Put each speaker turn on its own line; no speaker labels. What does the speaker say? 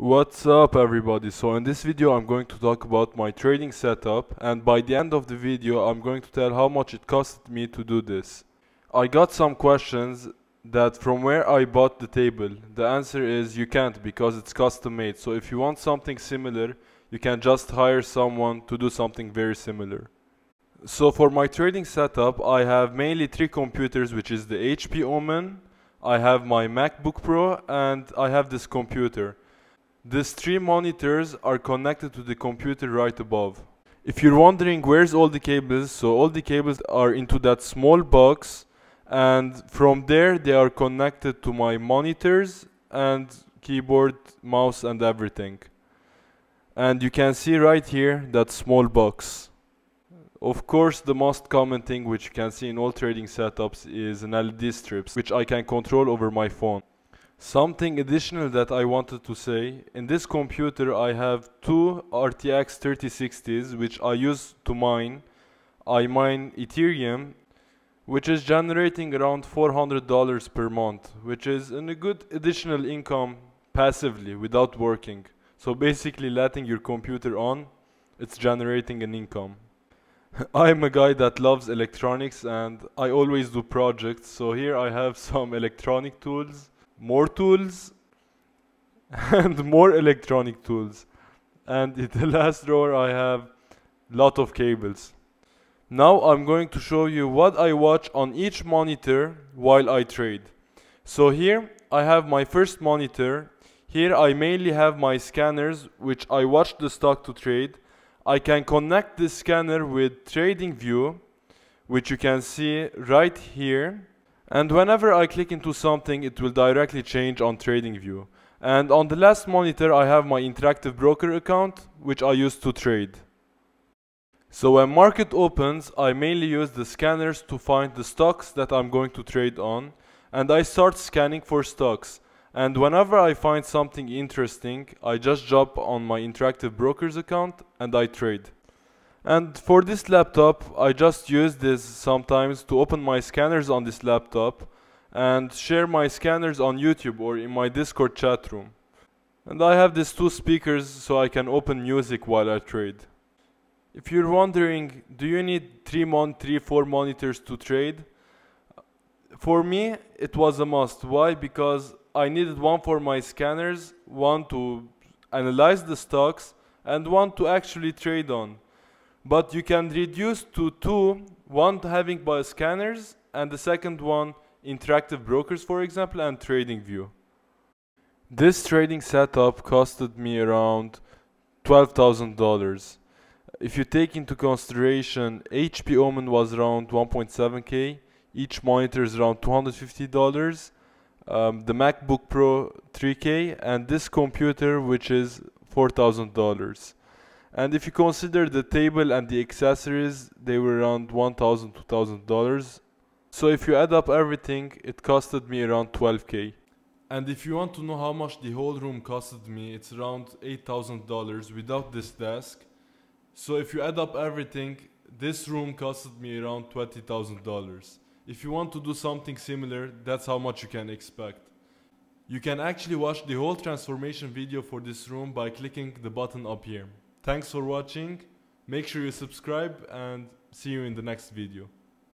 What's up everybody, so in this video I'm going to talk about my trading setup and by the end of the video I'm going to tell how much it costed me to do this. I got some questions that from where I bought the table. The answer is you can't because it's custom made, so if you want something similar you can just hire someone to do something very similar. So for my trading setup I have mainly three computers which is the HP Omen, I have my MacBook Pro and I have this computer. These three monitors are connected to the computer right above. If you're wondering where's all the cables, so all the cables are into that small box and from there they are connected to my monitors and keyboard, mouse and everything. And you can see right here that small box. Of course the most common thing which you can see in all trading setups is an LED strips which I can control over my phone. Something additional that I wanted to say, in this computer I have two RTX 3060s which I use to mine. I mine Ethereum which is generating around $400 per month which is a good additional income passively without working. So basically letting your computer on, it's generating an income. I'm a guy that loves electronics and I always do projects so here I have some electronic tools more tools and more electronic tools. And in the last drawer I have lot of cables. Now I'm going to show you what I watch on each monitor while I trade. So here I have my first monitor. Here I mainly have my scanners which I watch the stock to trade. I can connect this scanner with TradingView which you can see right here and whenever I click into something, it will directly change on TradingView. And on the last monitor, I have my interactive broker account, which I use to trade. So when market opens, I mainly use the scanners to find the stocks that I'm going to trade on. And I start scanning for stocks. And whenever I find something interesting, I just jump on my interactive brokers account and I trade. And for this laptop, I just use this sometimes to open my scanners on this laptop and share my scanners on YouTube or in my Discord chat room. And I have these two speakers so I can open music while I trade. If you're wondering, do you need 3 mon 3 4 monitors to trade? For me, it was a must. Why? Because I needed one for my scanners, one to analyze the stocks, and one to actually trade on but you can reduce to two, one having bioscanners and the second one interactive brokers for example and trading view. This trading setup costed me around $12,000. If you take into consideration HP Omen was around 1.7k, each monitor is around $250, um, the MacBook Pro 3k and this computer which is $4,000. And if you consider the table and the accessories, they were around $1,000, $2,000. So if you add up everything, it costed me around 12k. And if you want to know how much the whole room costed me, it's around $8,000 without this desk. So if you add up everything, this room costed me around $20,000. If you want to do something similar, that's how much you can expect. You can actually watch the whole transformation video for this room by clicking the button up here. Thanks for watching. Make sure you subscribe and see you in the next video.